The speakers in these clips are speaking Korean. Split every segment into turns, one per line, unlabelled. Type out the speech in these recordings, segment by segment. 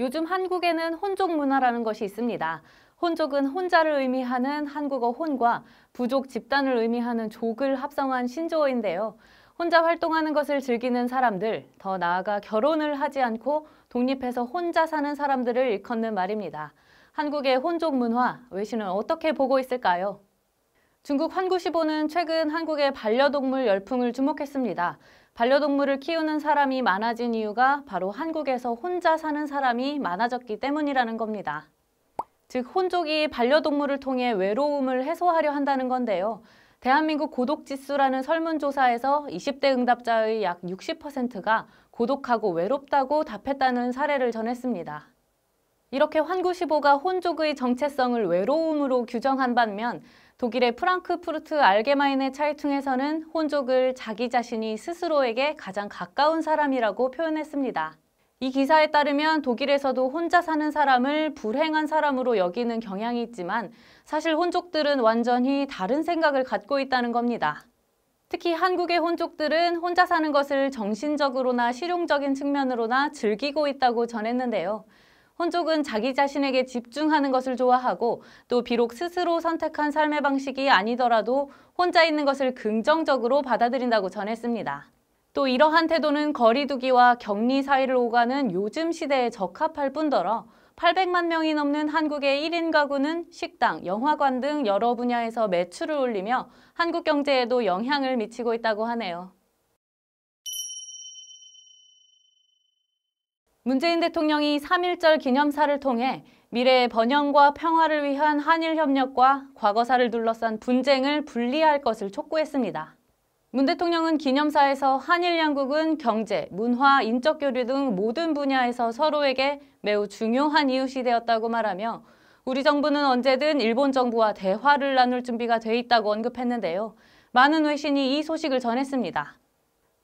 요즘 한국에는 혼족 문화라는 것이 있습니다. 혼족은 혼자를 의미하는 한국어 혼과 부족 집단을 의미하는 족을 합성한 신조어인데요. 혼자 활동하는 것을 즐기는 사람들, 더 나아가 결혼을 하지 않고 독립해서 혼자 사는 사람들을 일컫는 말입니다. 한국의 혼족 문화, 외신은 어떻게 보고 있을까요? 중국 환구시보는 최근 한국의 반려동물 열풍을 주목했습니다. 반려동물을 키우는 사람이 많아진 이유가 바로 한국에서 혼자 사는 사람이 많아졌기 때문이라는 겁니다. 즉, 혼족이 반려동물을 통해 외로움을 해소하려 한다는 건데요. 대한민국 고독지수라는 설문조사에서 20대 응답자의 약 60%가 고독하고 외롭다고 답했다는 사례를 전했습니다. 이렇게 환구시보가 혼족의 정체성을 외로움으로 규정한 반면 독일의 프랑크푸르트 알게마인의 차이퉁에서는 혼족을 자기 자신이 스스로에게 가장 가까운 사람이라고 표현했습니다. 이 기사에 따르면 독일에서도 혼자 사는 사람을 불행한 사람으로 여기는 경향이 있지만 사실 혼족들은 완전히 다른 생각을 갖고 있다는 겁니다. 특히 한국의 혼족들은 혼자 사는 것을 정신적으로나 실용적인 측면으로나 즐기고 있다고 전했는데요. 혼족은 자기 자신에게 집중하는 것을 좋아하고 또 비록 스스로 선택한 삶의 방식이 아니더라도 혼자 있는 것을 긍정적으로 받아들인다고 전했습니다. 또 이러한 태도는 거리두기와 격리 사이를 오가는 요즘 시대에 적합할 뿐더러 800만 명이 넘는 한국의 1인 가구는 식당, 영화관 등 여러 분야에서 매출을 올리며 한국 경제에도 영향을 미치고 있다고 하네요. 문재인 대통령이 3.1절 기념사를 통해 미래의 번영과 평화를 위한 한일 협력과 과거사를 둘러싼 분쟁을 분리할 것을 촉구했습니다. 문 대통령은 기념사에서 한일 양국은 경제, 문화, 인적 교류 등 모든 분야에서 서로에게 매우 중요한 이웃이 되었다고 말하며 우리 정부는 언제든 일본 정부와 대화를 나눌 준비가 돼 있다고 언급했는데요. 많은 외신이 이 소식을 전했습니다.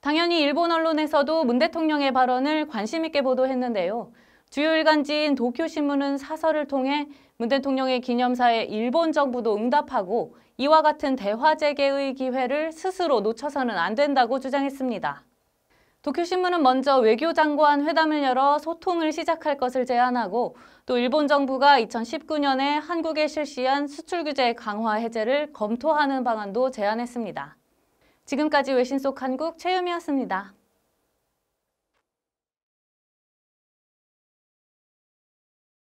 당연히 일본 언론에서도 문 대통령의 발언을 관심 있게 보도했는데요. 주요 일간지인 도쿄신문은 사설을 통해 문 대통령의 기념사에 일본 정부도 응답하고 이와 같은 대화 재개의 기회를 스스로 놓쳐서는 안 된다고 주장했습니다. 도쿄신문은 먼저 외교장관 회담을 열어 소통을 시작할 것을 제안하고 또 일본 정부가 2019년에 한국에 실시한 수출 규제 강화 해제를 검토하는 방안도 제안했습니다. 지금까지 외신 속 한국 최유미였습니다.